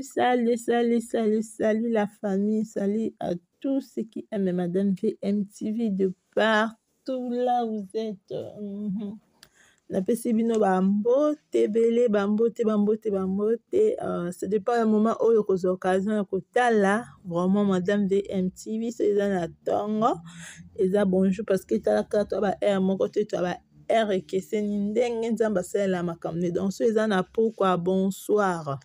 Salut, salut, salut, salut la famille, salut à tous ceux qui aiment Madame VMTV de partout là où vous êtes. Mhm. napesi bino bambote ebele bambote bambote bambote ça dépend ya moment oyo okozwa occasion ya kotala vraiment madame vmtv so eza na ntongo eza bonjour parce que etalaka to ba aire moko te to ba aire ekeseni ndenge nzambe asalela makambo ne donc so eza na pokwa bonsoir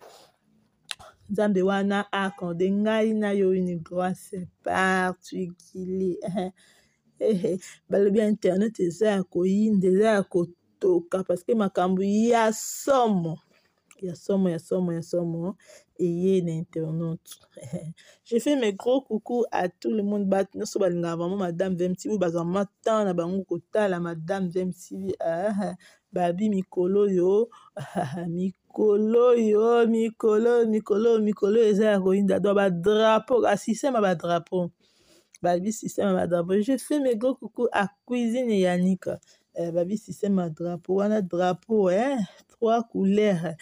nzambe wana akande ngai na yo une grâce particuliere balobi ya internet eza ya koyinda eza ya kotoka parceke makambo ya somo ya somo ya somo ya somo eye na internet je fais mes gros coucou à tout le monde bato nyonso balingaka vraiment madame vmtv bazwa matan na bango kotala madame vmtv ah, ah, ah. babi mikolo yo, mikolo yo, mikolo mikolo mikolo eza ya koyinda do badrapo basysteme ma drapeau, babi c'est ma drapeau. je fais mes gros coucou à cuisine yannick euh, babi ma drapeau, on a drapeau eh? trois couleurs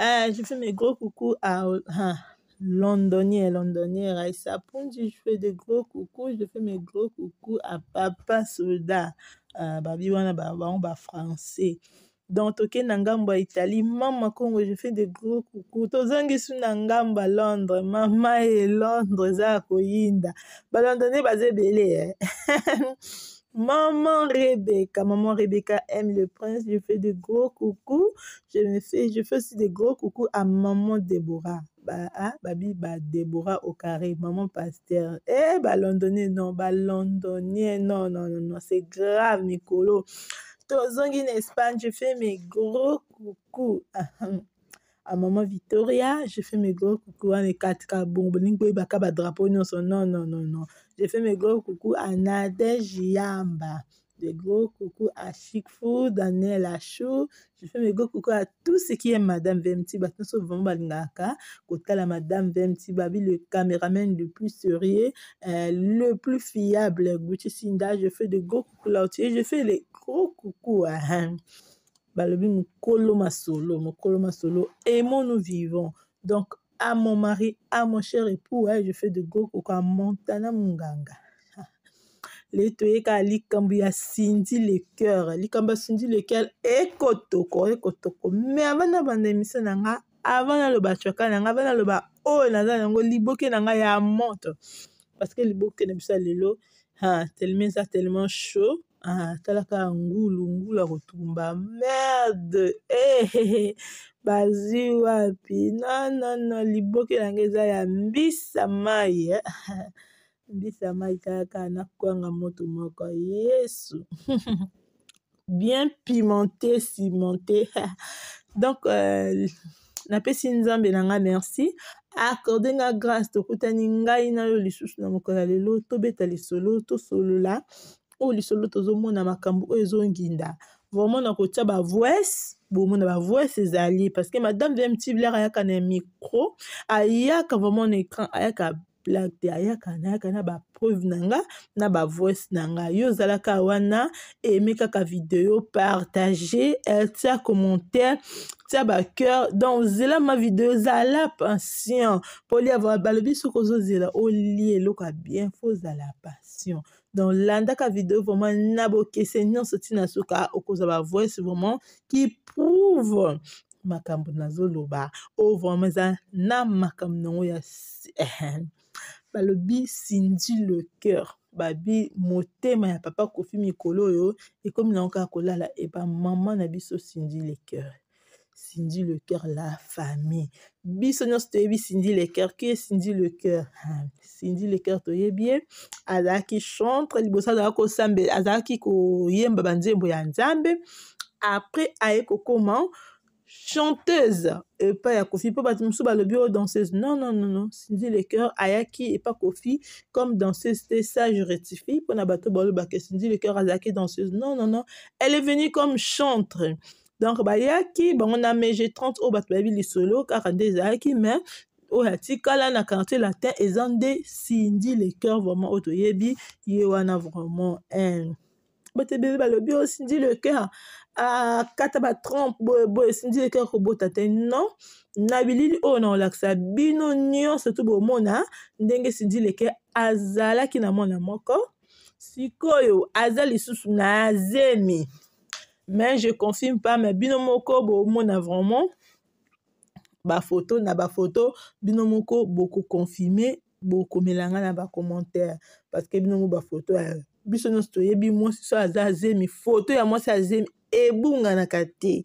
ah, je fais mes gros coucou à ah, Londonien, londonnier Raissa je fais des gros coucou je fais mes gros coucou à papa soldat uh, babi wana bango bafrançais donc toke na ngambo ya italie mama congo je fais de gros coucou tozangisu na ngambo ya londres mama e londres eza ya koyinda balondone baza ebele eh? Maman Rebecca, maman Rebecca aime le prince. Je fais de gros coucou. Je me fais, je fais aussi des gros coucou à maman Déborah. ba a babi ba debora okare maman paster e eh, balondonien non balondonien non non non, non c'est grave mikolo tozongi na espagne je fais mes gros coucou à ah, maman victoria je fais mes gros coucou wana ekatika bongo bolingi koyebaka badrapo nyonso non non non non je fais mes gros coucou à nadege yamba des gros coucou à Chic-Fou, Daniel Achou. Je fais mes gros coucou à tout ce qui est Madame Vemti. Nous sommes vraiment balingaka. Kota la Madame Vemti, Babi, le caméraman le plus sérieux, euh, le plus fiable, Gucci Sinda. Je fais des gros coucou là aussi. Je fais les gros coucou à hein. Balobi Mokolo Masolo, Mokolo Masolo. Aimons nous vivons. Donc, à mon mari, à mon cher époux, hein, je fais de gros coucou à Montana Munganga. le toyeka likambo ya sindi le cœur likambo ya sindi le cœur ekotoko ekotoko me ava na banda emission na nga ava naloba coka na nga ava naloba oyo naza yango liboke na nga ya moto parceke liboke na biso ya lelo telema eza telema chaud talaka ya ngulu ngulu ya kotumba merde ehehe bazwi wapi nonnono liboke na nga eza ya mbisa mai mbisi ya mai kaka na kwanga moto moko yesu bien pimenté cimenté donc euh, napesi nzambe na nga merci akorde nga grâce tokutani ngai na yo lisusu na mokolo ya lelo tobeta lisolo tosolola oyo lisolo tozomona makambo oyo ezonginda vraiment na kotia bavoice bomona bavoice ezali parce que madame vm tibler ayaka na micro ayaka vraiment na écran ayaka plaque te ayaka nayaka na bapreuve na nga na bavoice na nga yo ozalaka wana aime kaka video partage eh, tia commentaire tia bacœur donc ozelama video ezala patient mpo liava balobi soki ozozela olia eloko ya bien fo ozala patient donc landaka video vraiment na bokese nyonso ntina suka okozwa bavoice vraiment qui prouve makambo nazoloba o oh, vraiment eza na makambo nango ya eh, eh. balobi cindy le cœur babi motema ya papa kofi mikolo oyo ekomi nango kaka kolala eba mama na biso cindy le cœur cindy le cœur la famille biso nyonso toyebi cindy le cœur ki ye cindy le cœur ah, cindy le cœur toyebi ye azalaki chantre liboso azalaki kosambe azalaki koyemba banzembo ya nzambe apres aye kokoma chanteuse epai ya kofi mpo bato mosusu balobi oyo oh, danseuse non non non non cindy lecoeur ayaki epa kofi comme danseuse te ça je rectifie mpona bato balobaka cindy lecoeur azalaki danseuse non non non elle est venue comme chantre donc bayaki bango na mege 30 oyo bato bayebi lisolo kaka nde ezalaki mais oyo atikala na quartier latin eza nde cindy lecoeur vraiment oyo toyebi ye wana vraiment bato ebele balobi oyo oh, cindy lecoeur akata ah, batrompe boye boye esili eke kobota te non na bilili oyo nakolakisa bino nyonso to bomona ndenge sindileke azalaki na mwana moko sikoyo aza lisusu na zemi mais je confirme pas mais bino moko bomona vraiment bafoto na bafoto bino moko bokoconfirme bokomelanga na bacommentaire parce que bino moko bafoto ya biso nyonso toyebi mwasi so aza azemi foto ya mwasi azemi ebunganaka te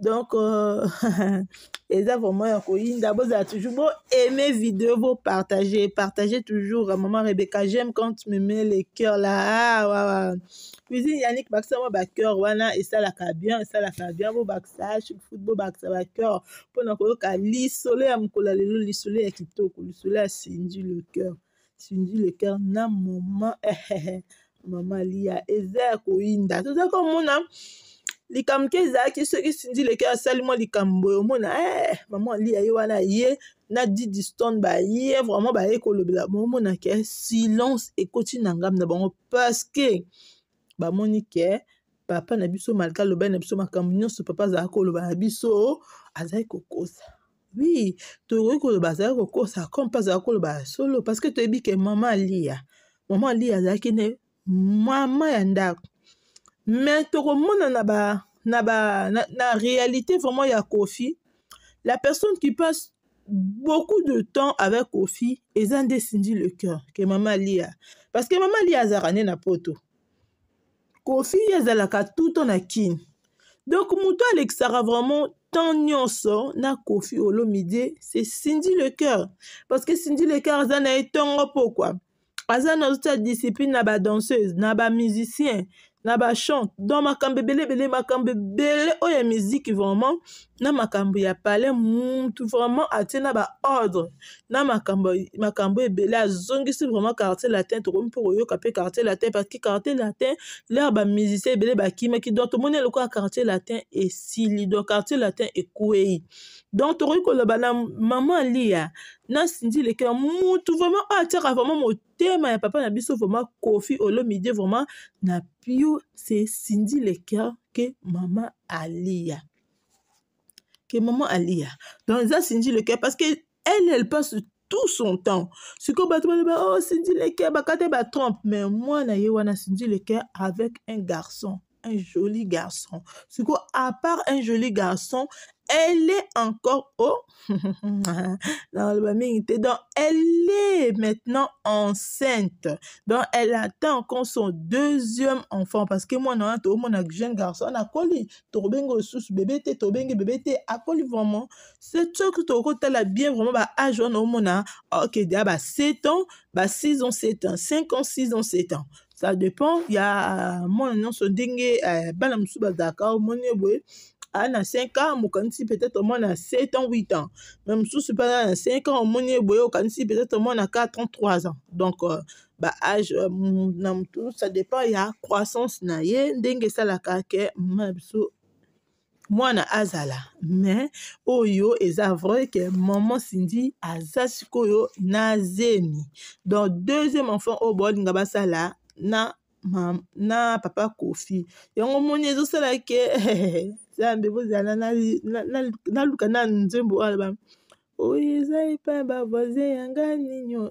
donc euh, eza vraiment ya koyinda bozala toujours bo aime video bopartage partage toujours maman rebecca j'aime quand tu me mets le cœur là ah, wawa cuisine yannick bakisa mwa bacœur wana esalaka bien esalaka bien bobakisa chifoot bobakisa bacœur mpona koyoka lisolo ya mokolo lelo lisolo ya kitoko lisolo ya sindu le cœur sindu le cœur na moma mama lia eza ya koyinda toza komona likambo ke ezalaki soki sindi leke asali mwa likambo oyo omona e eh, mama alia ye wana ye na didiston baye vraiment baye kolobela bomona ke silence ekoti na ngambo na bango parceke bamoni ke papa na biso malgré alobaki na biso makambo nyonso papa azalaki koloba na biso azalaki kokosa oui tokoki koloba azalaki kokosa comme mpe azalaki koloba ya solo parceke toyebi ke mama alia mama alia azalaki ne mama ya ndako me tokomona na ba na ba na, na réalité vraiment ya kofi la personne qui passe beaucoup de temps avec kofi eza nde esindi le cœur ke mama lia parce que mama lia azalaka nde na poto kofi azalaka tout temps na kini donc moto alekisaka vraiment temps nyonso na kofi olomide c'est sindi le cœur parce que sindi le cœur aza na ye ntongo pokua aza na zo tia discipline na badanseuse na bamusicien na bachan don makambo ebeleebele makambo ebele oyo ya miziki vraiment na makambo ya pale mutu vraiment atie na baordre na makambo makambo ebele azongisi vraiment quartier latin tokomi mpo koyoka mpe quartier latin parceke quartier latin lere bamusicien ebele bakimaki donc tomoni lokola quartier latin esili donc quartier latin ekwei donc tokoki koloba na mama alia nasindi lekela mutu vraiment oyo atiaka vraiment motema ya papa na biso vraiment kofi olomide vraiment na pio se sindi lekela ke mama alia ke mama alia donc eza sindi lekela parce que elle elle passe tout son temps sikoyo bato baloba o oh, sindi lekela bakata batrompe mais mwana ye wana sindi lekela avec un garçon un joli garçon. Ce coup, à part un joli garçon, elle est encore au donc elle est maintenant enceinte donc elle attend encore son deuxième enfant parce que moi non tout mon jeune garçon a collé tobengo sous bébé té tobengo bébé té a collé vraiment ce que tu as bien vraiment bah, à jeune. on mona hein. OK déjà 7 bah, ans 6 bah, ans 7 ans 5 ans 6 ans 7 ans ça dépend ya euh, mwana nyonso ndenge euh, bana mosusu bazalaka omoni boye aa ah, na 5 ans mokanisi peut-être omwana na 7 ans 8 ans me mosusu mpe na 5 ans omoni ye boye okanisi peut-être omwana na 4 ans 3 ans donc euh, baage euh, na motu ça dépend ya croissance na ye ndenge esalaka ke mwana biso mwana azala me oyo eza vrai ke mama sindi aza sikoyo na zemi donc deuxième enfant oyo bolinga basala na ma, na papa kofi yango moni ezosala ke zambe bozala naluka na nzembo oyo aloba oyo eza epai bavoisin yanga nino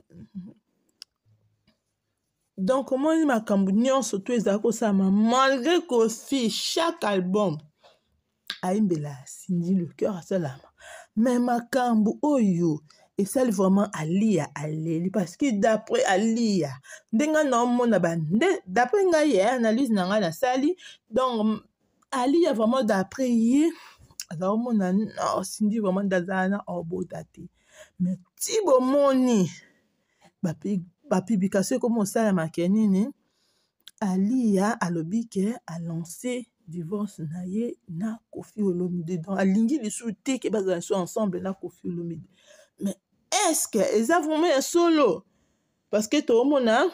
donc omoni makambo nyonso to ezala kosalama malgré kofi chaque album ayimbela asindi le cœur asalama me makambo oyo oh esali vraiment aliya aleli parce que d'après aliya ndenge naomona bande d'après ngai ye eh, analyse na ngai nasali donc aliya vraiment d'après ye azaomona osindi oh, vraiment ndazala na obota oh, te mais ti bomoni bapublication ekoma osalamake nini aliya alobi ke alance divorce na ye na kofi olomide donc alingi lisusu te ke bazala lisu ensemble na kofi olomide mais eske eza vraimen ya solo parceke toomona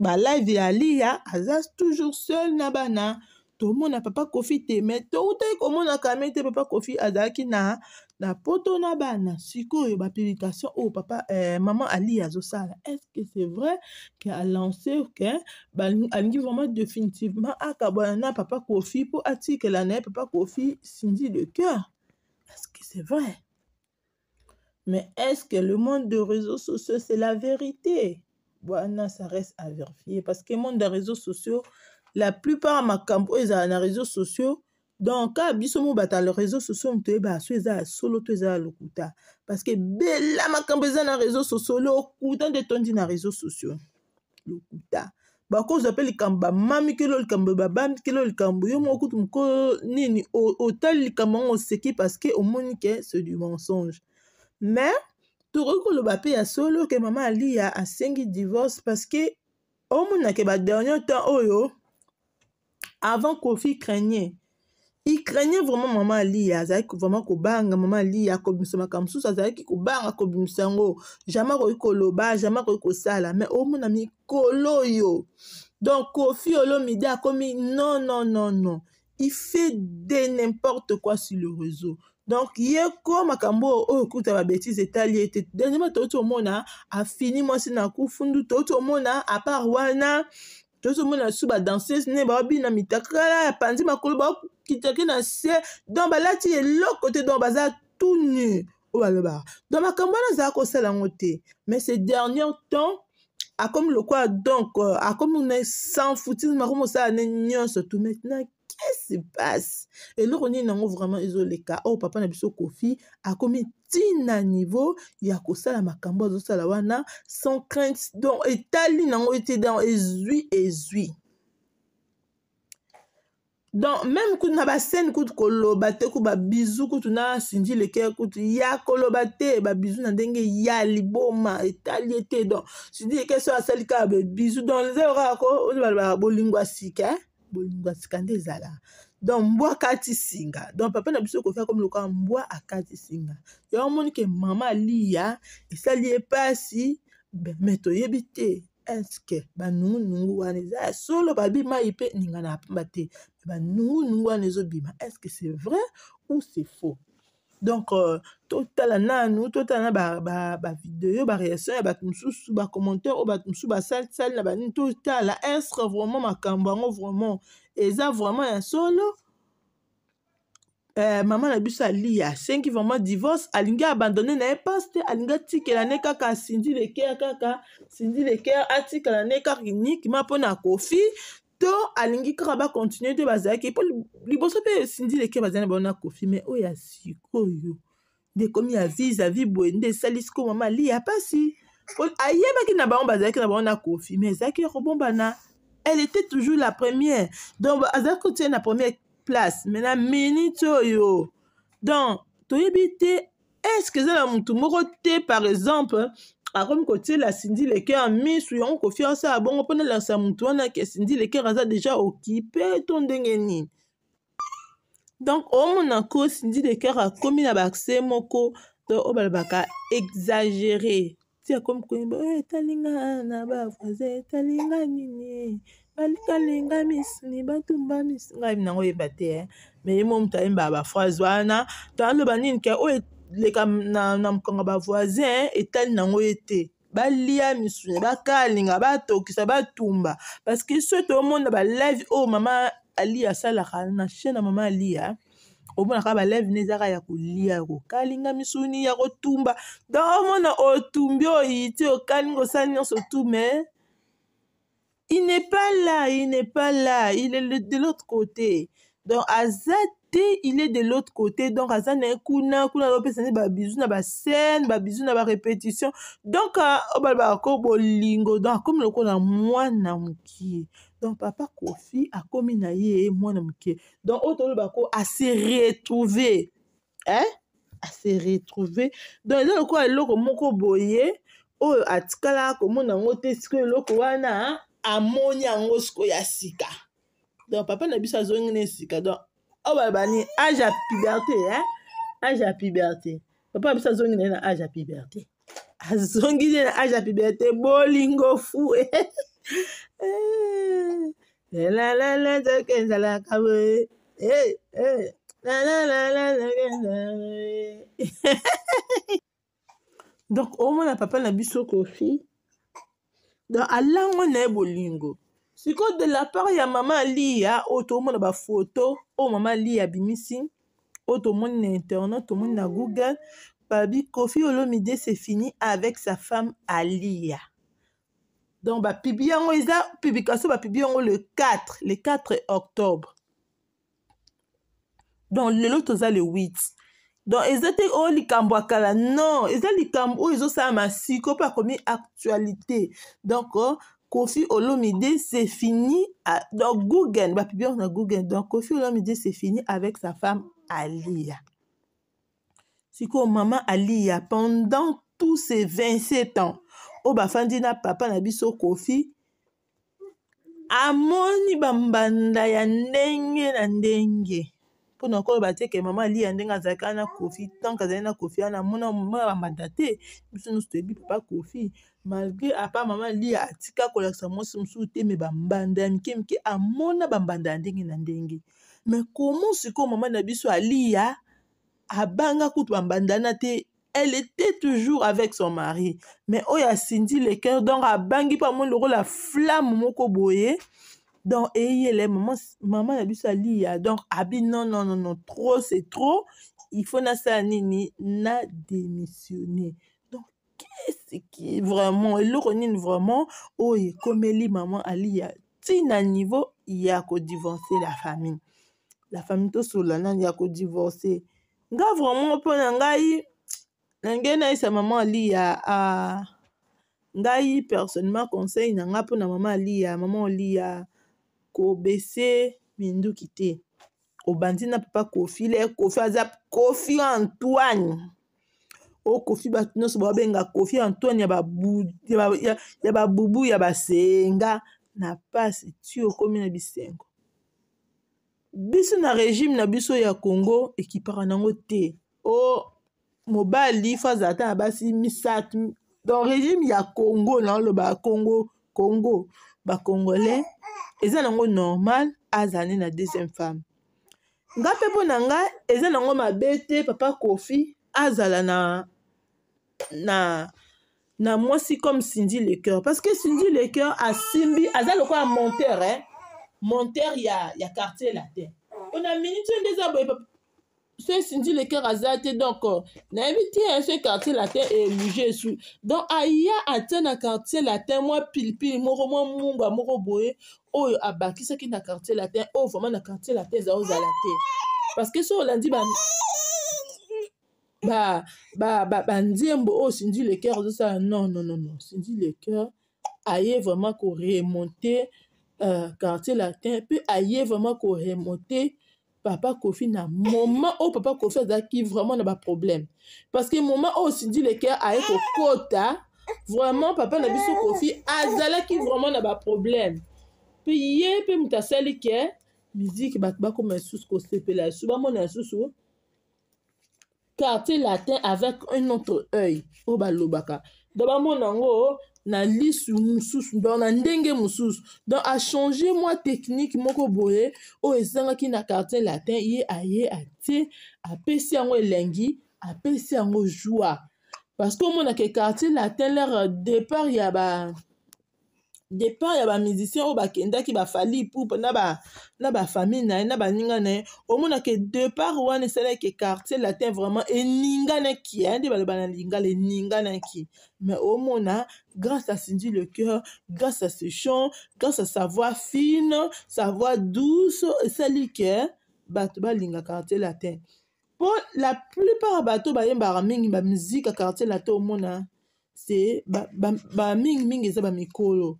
balive ya aliya aza toujours seul na bana tomona papa kofi te me toutaki komona kame te papa kofi azalaki na na poto na bana sikoyo bapublication oyo papa eh, mama ali azosala estce c'est vrai ke alance ke alingi vraiment définitivement akabwana na papa kofi mpo atikela na ye papa kofi sinzi de cœur estce c'est vrai Mais est-ce que le monde des réseaux sociaux, c'est la vérité bon, non, ça reste à vérifier. Parce que le monde des réseaux sociaux, la plupart ma campo oh, ils ont les réseaux sociaux. Donc, quand bisomo bata les réseaux sociaux, tu es eh bas, tu es solo, tu es lokuta. Parce que bella ma campo ils ont les réseaux sociaux, le kuta de ton dans les réseaux sociaux. Lokuta. bako zape likambo bamami kelo likambo babami kelo likambo yo moko kutu moko nini otali likambo yango oseki parce que omoni ke c'est du mensonge me tokoki koloba mpe ya solo ke mama aliya asengi divorce parceke omonake badernier temps oyo avant kofi craigne i craigne vraiment mama aliya azalaki vraiment kobanga mama aliya akobimisa makambo mosusu azalaki kobanga kobimisa yango jamai akoki koloba jamai akoki kosala me omona mikolo oyo donc kofi olomide akomi non non non non il fait de n'importe quoi sur le réseau donc ye ko makambo oyo okuta babetise etali ye te dernièrement toti omona afini mwasi na kufundu toti omona apart wana toti omona su badanseuse ne baobina mitakala ya panzi makolo bakitaki na se donc balati eloko te donc baza tout nu oyo balobaka donc makambo wana azala kosala yango te mais ce dernier temps akomi lokola donc akomi ne sans foutisme akomi kosala ne nyonso tout maintenant se passe eloko nini yango vraiment ezoleka oyo oh, papa na biso kofi akomi ntina niveau ya kosala makambo azosala wana sans crainte donc etali nango ete dan ezwi ezwi donc même kutu na basene kutu koloba te kutu babizu kutu na sindi leke kutu ya koloba te babizu na ndenge ya liboma etali ete donc sindi leke so asali kaka babizu donc nze okaka ko oyo balobaka bolingo ya sika eh? bolingo asika nde ezala donc mbwa akati singa donc papa na biso ekofia komi lokola mbwa akati singa yo omoni ke mama aliya esali ye mpasi me toyebi te estce banungunungu wana eza ya solo babimai mpe ninga na pamba te banungunungu wana ezobima estce c'est vrai ou c'est faux donc euh, totala nanu totala na bavideo bareaction ya bato mosusu bacommentaire oyo bato mosusu basalisali na banini totala estre vraiment makambo yango vraiment eza vraiment ya solo Euh, mama na biso alia asengi vraiment divorce alingi abandone na ye poste alingi atikela ne kaka asindi leker kaka sindi leker atikela ne kaka uniquement mpona kofi to alingi kaka bacontinue te bazalaki mpo liboso mpe esindi leke bazali na bango na kofi me oyo ya sikoyo nde ekomi ya visavi boye nde esalisi ko mama liya mpasi ayebaki na bango bazalaki na bango na kofi me ezalaki ya kobombana elle était toujours la première donc azalaki kotie na première place me na minute oyo donc toyebi te est ce que eza na motu moko te par exemple akomi kotiela asindi leker ya misu yango kofiansa ya bongo mpona lakisa motu wana ke asindi leker aza deja okipe to ndenge nini donk omona ko asindi leker akomi na baakse moko to oyo balobaka exagere ti akomi koyemba oyo etalinga na bavoisin etalinga nini balikalinga misuni batumba misuni ngai nango oyeba te me ye mo motu ayembaka baphrase wana to aloba nini ke oyo leka na, na mokanga bavoisin etali nango ye te balia misuni bakalinga batokisa batumba parceke so tomona balive oyo oh, mama ali asalaka na chaine ya mama aliya omonaka balive ne ezaka ya kolia ya kokalinga misuni ya kotumba donc omona otumbi oyi ti okalinga osali nyonso tu mais il n'est pas là il n'est pas là il est de l'autre côté donc aza te il est de l'autre côté donc aza na ye kuna kuna azopesa nde babizu na bascène babizu na barépétition donc euh, obalobaka ko bolingo donc akomi lokola mwana mokie donc papa kofi akomi na ye eh, mwana mokie donc oyo tolobako ase retrouve hein? ase retrouve donc eza lokola eloko moko boye oyo atikala komona yango te sikoyo eloko wana amoni yango sikoyo ya sika donc papa na biso azongi na esika donc oyo baloba nini age ya puberté e age ya puberté papa biso azongi na ye na age ya puberté azongi ye na age ya puberté bolingo fu lalala zoke ezalaka boye donc omona papa na biso kofi donc alangwa na ye bolingo sikoyo de la part ya mama aliya oyo tomona bafoto oyo mama aliya abimisi oyo tomoni na internet tomoni na google balobi kofi olomide se fini avec sa femme aliya donc bapibi yango eza publication bapibi yango le 4 le 4 octobre donc lelo toza le 8 donc eza te oyo oh, likambo ya kala non eza likambo oyo ezosalama siko mpo akomi actualité donc oh, Kofi Olomide, c'est fini. À, ah, dans Guggen, bah, on a Guggen. Donc, Kofi Olomide, c'est fini avec sa femme Alia. C'est quoi, maman Alia, pendant tous ces 27 ans, au bafandina papa na biso Kofi, amoni bambanda ya ndenge na ndenge. mpona koyeba te ke mama lia ndenge azalaki ana kofi tanke azali na kofi wana mona mona bamanda te biso nyonso toyebi papa kofi malgré apa mama lia atika kolakisa mwasi mosusu te me bambanda ya mike mike amona bambanda ya ndenge na ndenge me komo sikoyo mama na biso alia abanga kutu bambanda na te elle était toujours avec son mari mais oyo asindi le cœur donc abangi mpa moi lokola flamme moko boye donc eyele mama mama na biso aliya donc abi non non non non trop c'est trop il faut nasala nini na démissionner donc qu'est-ce qui vraiment eloko nini vraiment oyo oh, ekomeli mama aliya ntina niveau ya kodivorce la famille la famille tosola nani ya kodivorce nga vraiment mpo na ngai na ngai nayesa mama aliya a ngai personnellement conseil na nga mpona mama aliya mama oliya kobese minduki te obandi na papa kofi le kofi aza kofi antoine okofi oh, bato nyonso babenga kofi antoine ya babubu ya basenga na mpasi ti okomi na bisengo biso na régime na biso ya congo ekipaka nango te o oh, mobali fo azala ta na basi misato don régime ya congo naoloba congo congo bacongolais eza nango normal azali na deuxième femme nga mpe mpo na ngai eza nango mabe te papa kofi azala na na na mwasi comme cindy le cœur parce que cindy le cœur asimbi aza lokola monteur hein? monteur ya, ya quartier latin mpona minute nde eza boye soki sindi lekere aza te donc nayebi ti ye so quartier latin eluge su donc aya atia na quartier latin mwa pilipili moko mwa mungwa moko boye oyo abakisaki na quartier latin oyo vraiment na quartier latin eza ozala te parce que so olandi ba bandiembo oyo sindi lekere ozosala non non non non sindi lekere aye vraiment koremonte euh, quartier latin mpe aye vraiment koremonte papa kofi na moma oyo papa kofi azalaki vraiment na baproblème parce que moma oyo sindi leker aye kokɔta vraiment papa na biso kofi azalaki vraiment na baproblème mpe ye mpe moto asali ke miziki bato bakoma lisusu kosepela lisusu bamona lisusu quartier latin avec un autre œil oyo balobaka do bamona yango na lisu mosusu donc na ndenge mosusu donc achange mwa technique moko boye oyo ezangaki na quartier latin ye aye atie apesi yango elengi apesi yango joie parce que omonaka quartier latin lere départ ya ba départ ya bamusicien oyo bakendaki bafali poupe na bafamille na ye na baninga na ye omonaka départ wana esalaki quartier latin vraiment eninganaki nde baloba na lingala eninganaki mais omona grâce à cindy le cœur grâce à ce chant grâce à sa voix fine sa voix douce esali ke bato balinga quartier latin mpo la plupart bato bayembaka mingi bamusike ya quartier latin omona se bamingimingi ba, ba, eza bamikolo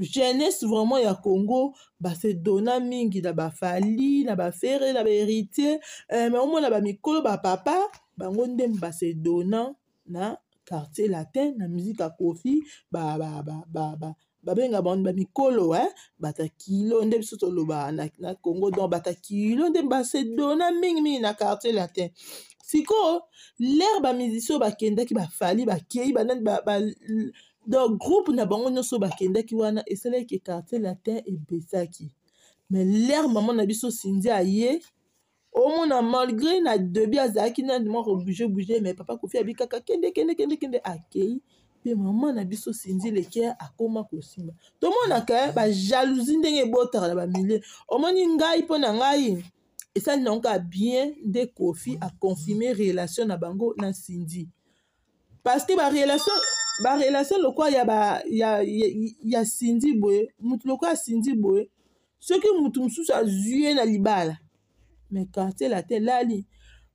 jeunesse vraiment ya congo basedona mingi na bafali na bafere na baheritier eh, me omona bamikolo bapapa bango nde basedona na quartier latin na musike ya kofi babenga ba, ba, ba, bango bamikolo eh? batakilo nde biso toloba na, na congo donc batakilo nde basedona mingimingi na quartier latin sikoyo lere bamusicien oyo bakendaki bafali bakei banani donc groupe na bango nyonso bakendaki wana esalaki ekartier latin ebetaki me lere mama na biso sindi aye omona malgré na debi azalaki nani moko bouge bouge me papa kofi abi kaka kende kende kende kende akei mpe mama na biso sindi leke akóma kosimba tomonaka bajalousie ndenge ebotaka na bamilie omoni ngai mpo na ngai esali na onka bien nde kofi aconfirme relation na bango na sindi parce que barelation barelation lokola ya, ba, ya, ya, ya sindi boye motu lokola asindi boye soki motu mosusu azwi ye na libala me quartier la te elali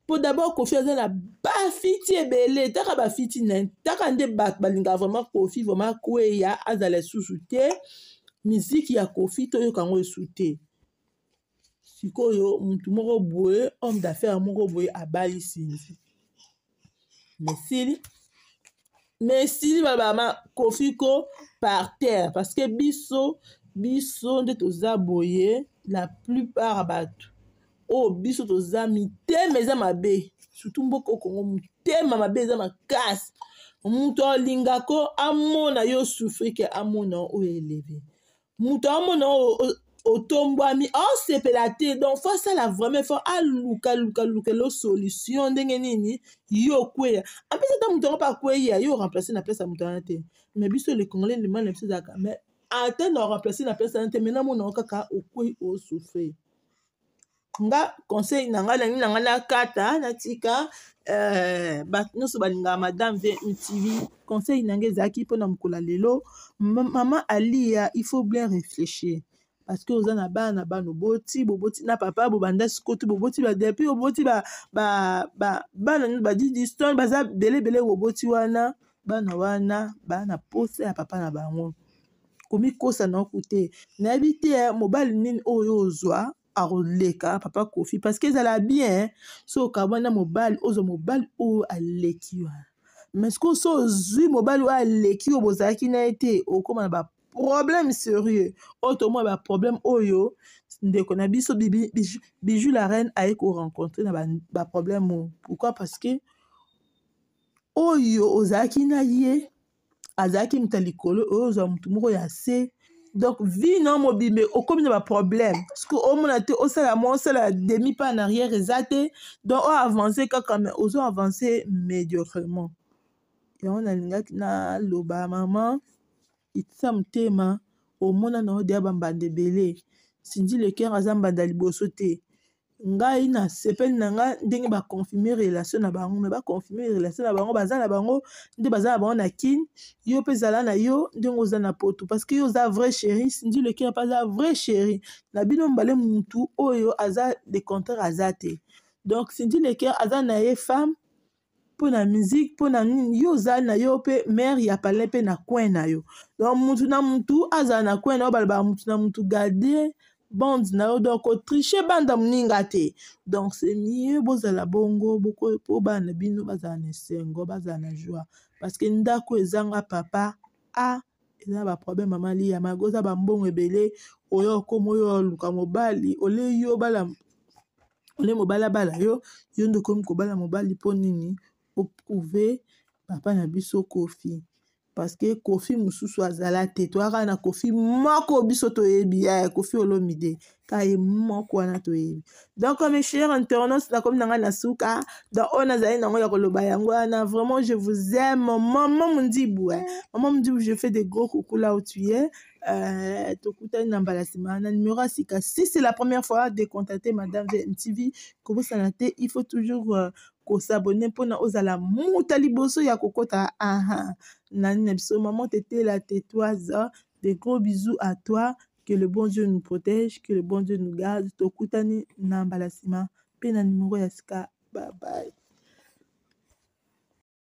mpo dabord kofi aza na bafiti ebele taka bafiti naine taka nde bato balingaka vraiment kofi vraiment kweya azala lisusu te miziki ya kofi toyoka yango esu te sikoyo motu moko boye homme d'affaire moko boye abali sinzi mesili me esili balobala makofi ko par terre parce que biso biso nde toza boye la plupart ya bato oyo oh, biso toza mitema eza mabe surtout mboka okongo mitema mabe eza makasi moto alingako amona yo souffri ke amona oyo eleve moto amona oyo otombwami osepela te donc fo asala vraiment fo alukalukala solution ndenge nini ye okweya ampesi ata moto yango mpo akweya ye oremplace na place ya moto wana te mais biso le congolais ndima na biso ezalaka mais ata na oremplace na place wana te mai namona yango kaka okwei osufre nga conseil na ngai nanini na ngai nakata natika eh, bato nyonso balingaka madame vmtv conseil na ngai ezalaki mpona mokolo lelo mama aliya il faut bien réfléchir parce que oza na bana na bana oboti boboti na papa bobanda sikoto boboti badepuis oboti bana nini badidiston baza belebele boboti wana bana wana baa na posa ya papa na bango komikosa na oku te nayebi te mobali nini oyo ozwa akoleka papa kofi parce que ezala bien so okabwana mobali ozwa mobali oyo aleki wana mais sikoyo so ozwi mobali oyo aleki oyo bozalaki na ye te okóma na problème sérieux oyo tomona baproblème oyo oh ndeko na biso biju la reine aye korencontre na baproblème oyo pourquoi parce que oyo oh ozalaki na ye azalaki moto ya likolo oyo ozwa motu moko ya se donc vie na mobimbe okomi na baproblème parceke omona oh, te osala mwa osala demi pas en arrière eza te donc oavance kaka me ozo avance médiocrement yango nalingaki naloba mama itisa motema omonana odeya bambanda ebele sindi leker aza mbanda liboso te ngai nasepeli na ngai ndenge baconfirme relation na bango me baconfirme relation na bango baza na bango nde baza na bango na kine yo mpe ezala na yo ndenge oza na poto parce que yo oza vrai chéri sindi leker mpe aza vrai chéri na bino mbale motu oyo aza de contraire aza te donc sindi leker aza na ye femme mpona miziki mpona nini yo oza na yo mpe mare ya palais mpe na coin na yo donc mutu na mutu azala na coin na yo balobaka mutu na mutu gardien bande na yo donc otriche banda moninga te donc c'est mieux bozala bongo po bana na bino bazala na esengo bazala na joie parce que ndako ezanga papa a eza baproblème mama liya mago oza bambongo ebele oyo okoma oyo oluka mobali ole yo bala ole mobali abala yo yo nde okomi kobala mobali mpo nini eprouve papa na biso kofi parceke kofi mosusu azala te toyaka na kofi moko biso toyebi ya kofi olomide ka ye moko wana toyebi donc mes chers internautes nakomi na ngai na suka donc oyo nazali nango ya koloba yango wana vraiment je vous aime mama mondibu eh. mama mondibu je fais de gros coucou là où tu es Euh, tokutani na mbala nsima na numéro ya sika si c'est la première fois de contacter madame de mtv kobosana te il faut toujours euh, kosabone mpona ozala muta liboso ya kokɔta aha nani na biso mama tetela te toaza de gros bisous à toi que le bon dieu nous protège que le bon dieu nous garde tokutani na mbala nsima mpe na nimero ya sika babai